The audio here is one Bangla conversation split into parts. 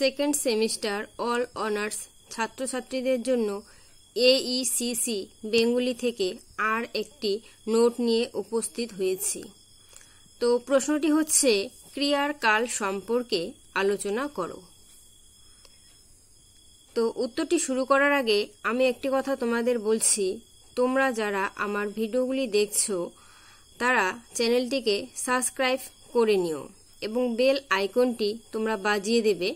সেকেন্ড সেমিস্টার অল অনার্স ছাত্রছাত্রীদের জন্য এইসিসি e বেঙ্গুলি থেকে আর একটি নোট নিয়ে উপস্থিত হয়েছি তো প্রশ্নটি হচ্ছে ক্রিয়ার কাল সম্পর্কে আলোচনা করো তো উত্তরটি শুরু করার আগে আমি একটি কথা তোমাদের বলছি তোমরা যারা আমার ভিডিওগুলি দেখছো তারা চ্যানেলটিকে সাবস্ক্রাইব করে নিও এবং বেল আইকনটি তোমরা বাজিয়ে দেবে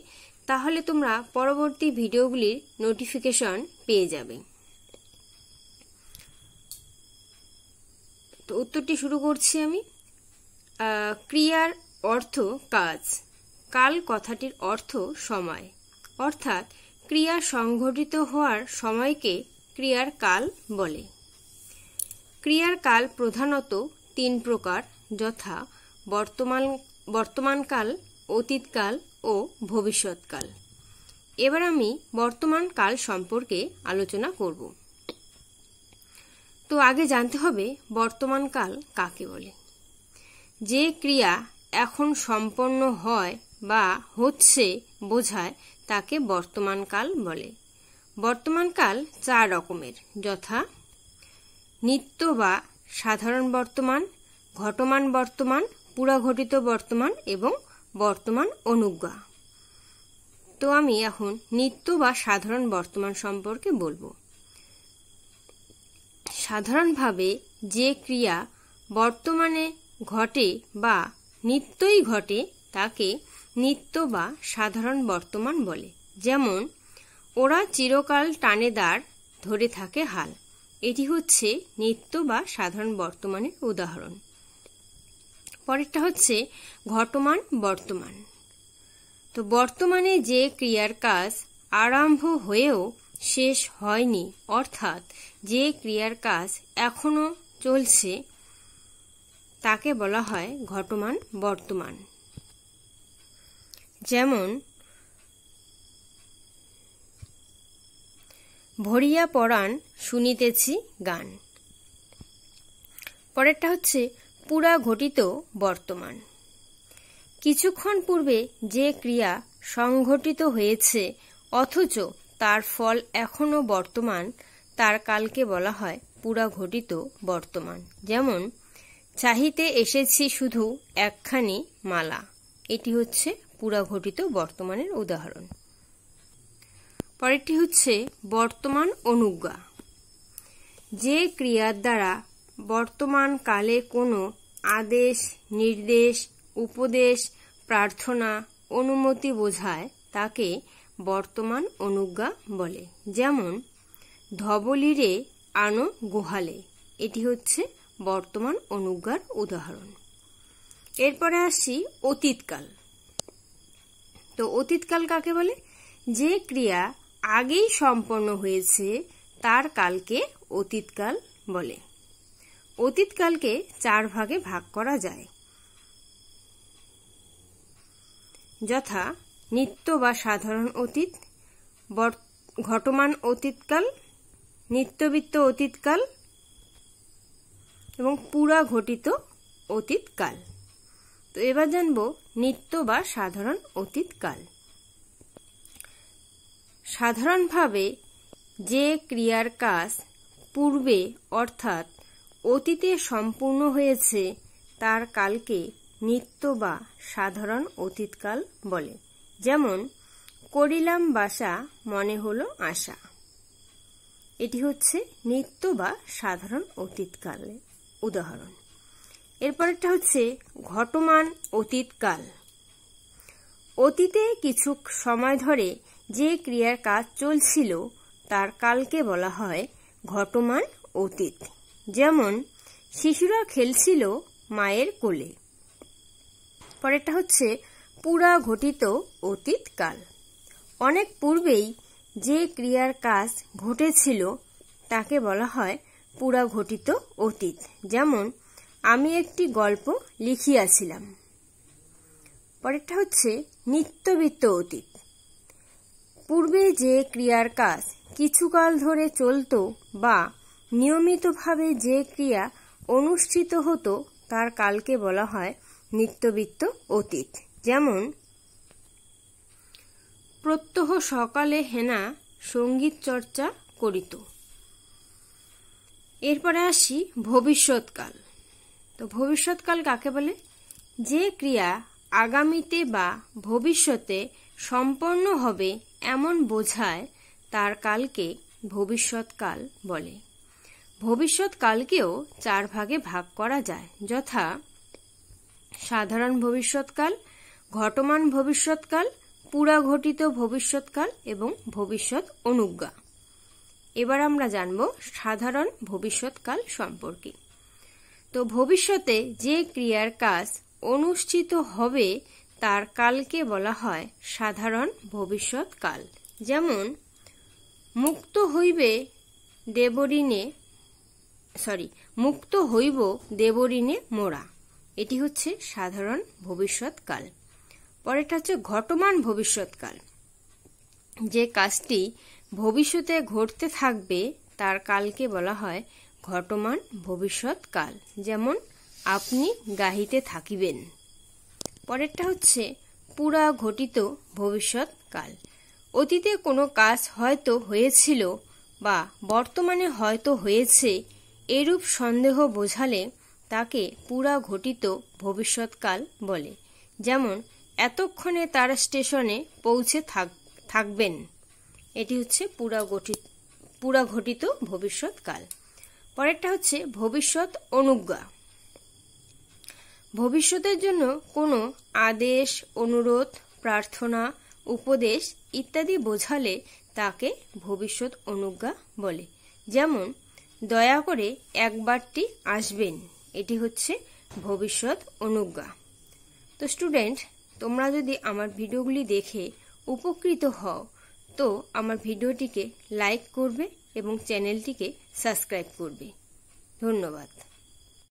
তাহলে তোমরা পরবর্তী ভিডিওগুলির নোটিফিকেশন পেয়ে যাবে তো উত্তরটি শুরু করছি আমি ক্রিয়ার অর্থ কাজ কাল কথাটির অর্থ সময় অর্থাৎ ক্রিয়া সংঘটিত হওয়ার সময়কে ক্রিয়ার কাল বলে ক্রিয়ার কাল প্রধানত তিন প্রকার যথা বর্তমান বর্তমানকাল অতীতকাল ও ভবিষ্যৎকাল এবার আমি বর্তমান কাল সম্পর্কে আলোচনা করব তো আগে জানতে হবে বর্তমান কাল কাকে বলে যে ক্রিয়া এখন সম্পন্ন হয় বা হচ্ছে বোঝায় তাকে বর্তমানকাল বলে বর্তমানকাল চার রকমের যথা নিত্য বা সাধারণ বর্তমান ঘটমান বর্তমান পুরাঘটিত বর্তমান এবং বর্তমান অনুজ্ঞা তো আমি এখন নিত্য বা সাধারণ বর্তমান সম্পর্কে বলবো সাধারণভাবে যে ক্রিয়া বর্তমানে ঘটে বা নিত্যই ঘটে তাকে নিত্য বা সাধারণ বর্তমান বলে যেমন ওরা চিরকাল টানেদার ধরে থাকে হাল এটি হচ্ছে নিত্য বা সাধারণ বর্তমানের উদাহরণ পরেরটা হচ্ছে ঘটমান বর্তমান তো বর্তমানে যে ক্রিয়ার কাজ আরম্ভ হয়েও শেষ হয়নি অর্থাৎ যে ক্রিয়ার কাজ এখনও চলছে তাকে বলা হয় ঘটমান বর্তমান যেমন ভরিয়া পরাণ শুনিতেছি গান পরেরটা হচ্ছে পুরা ঘটিত বর্তমান কিছুক্ষণ পূর্বে যে ক্রিয়া সংঘটিত হয়েছে অথচ তার ফল এখনও বর্তমান তার কালকে বলা হয় পুরা ঘটিত বর্তমান যেমন চাহিতে এসেছি শুধু একখানি মালা এটি হচ্ছে পুরা ঘটিত বর্তমানের উদাহরণ পরেরটি হচ্ছে বর্তমান অনুজ্ঞা যে ক্রিয়ার দ্বারা বর্তমান কালে কোনো আদেশ নির্দেশ উপদেশ প্রার্থনা অনুমতি বোঝায় তাকে বর্তমান অনুজ্ঞা বলে যেমন ধবলিরে আনো গোহালে এটি হচ্ছে বর্তমান অনুজ্ঞার উদাহরণ এরপরে আসছি অতীতকাল তো অতীতকাল কাকে বলে যে ক্রিয়া আগেই সম্পন্ন হয়েছে তার কালকে অতীতকাল বলে অতীতকালকে চার ভাগে ভাগ করা যায় যথা নিত্য বা সাধারণ অতীত ঘটমান অতীতকাল নিত্যবিত্ত অতীতকাল এবং পুরা ঘটিত অতীতকাল তো এবার জানব নিত্য বা সাধারণ অতীতকাল সাধারণভাবে যে ক্রিয়ার কাজ পূর্বে অর্থাৎ অতীতে সম্পূর্ণ হয়েছে তার কালকে নিত্য বা সাধারণ অতীতকাল বলে যেমন করিলাম বাসা মনে হলো আশা এটি হচ্ছে নিত্য বা সাধারণ অতীতকালে উদাহরণ এরপরটা হচ্ছে ঘটমান অতীতকাল অতীতে কিছু সময় ধরে যে ক্রিয়ার কাজ চলছিল তার কালকে বলা হয় ঘটমান অতীত যেমন শিশুরা খেলছিল মায়ের কোলে পরেরটা হচ্ছে পুরা ঘটিত অতীতকাল অনেক পূর্বেই যে ক্রিয়ার কাজ ঘটেছিল তাকে বলা হয় পুরা ঘটিত অতীত যেমন আমি একটি গল্প লিখিয়াছিলাম পরেরটা হচ্ছে নিত্যবিত্ত অতীত পূর্বে যে ক্রিয়ার কাজ কিছুকাল ধরে চলত বা নিয়মিতভাবে যে ক্রিয়া অনুষ্ঠিত হতো তার কালকে বলা হয় নিত্যবিত্ত অতীত যেমন প্রত্যহ সকালে হেনা সঙ্গীত চর্চা করিত এরপরে আসি ভবিষ্যৎকাল তো ভবিষ্যৎকাল কাকে বলে যে ক্রিয়া আগামীতে বা ভবিষ্যতে সম্পন্ন হবে এমন বোঝায় তার কালকে ভবিষ্যৎকাল বলে ভবিষ্যৎকালকেও চার ভাগে ভাগ করা যায় যথা সাধারণ ভবিষ্যৎকাল ঘটমান ভবিষ্যৎকাল ঘটিত ভবিষ্যৎকাল এবং ভবিষ্যৎ অনুজ্ঞা এবার আমরা জানব সাধারণ ভবিষ্যৎকাল সম্পর্কে তো ভবিষ্যতে যে ক্রিয়ার কাজ অনুষ্ঠিত হবে তার কালকে বলা হয় সাধারণ ভবিষ্যৎকাল যেমন মুক্ত হইবে দেবরিনে সরি মুক্ত হইব দেবরিণে মোড়া এটি হচ্ছে সাধারণ ভবিষ্যৎকাল পরেরটা হচ্ছে ঘটমান ভবিষ্যৎকাল যে কাজটি ভবিষ্যতে ঘটতে থাকবে তার কালকে বলা হয় ঘটমান ভবিষ্যৎকাল যেমন আপনি গাহিতে থাকিবেন পরেরটা হচ্ছে পুরা ঘটিত ভবিষ্যৎকাল অতীতে কোনো কাজ হয়তো হয়েছিল বা বর্তমানে হয়তো হয়েছে এরূপ সন্দেহ বোঝালে তাকে পুরা ঘটিত ভবিষ্যৎকাল বলে যেমন এতক্ষণে তার স্টেশনে পৌঁছে থাক থাকবেন এটি হচ্ছে পুরা গঠিত পুরা ঘটিত ভবিষ্যৎকাল পরেরটা হচ্ছে ভবিষ্যৎ অনুজ্ঞা ভবিষ্যতের জন্য কোনো আদেশ অনুরোধ প্রার্থনা উপদেশ ইত্যাদি বোঝালে তাকে ভবিষ্যৎ অনুজ্ঞা বলে যেমন দয়া করে একবারটি আসবেন এটি হচ্ছে ভবিষ্যৎ অনুজ্ঞা তো স্টুডেন্ট তোমরা যদি আমার ভিডিওগুলি দেখে উপকৃত হও তো আমার ভিডিওটিকে লাইক করবে এবং চ্যানেলটিকে সাবস্ক্রাইব করবে ধন্যবাদ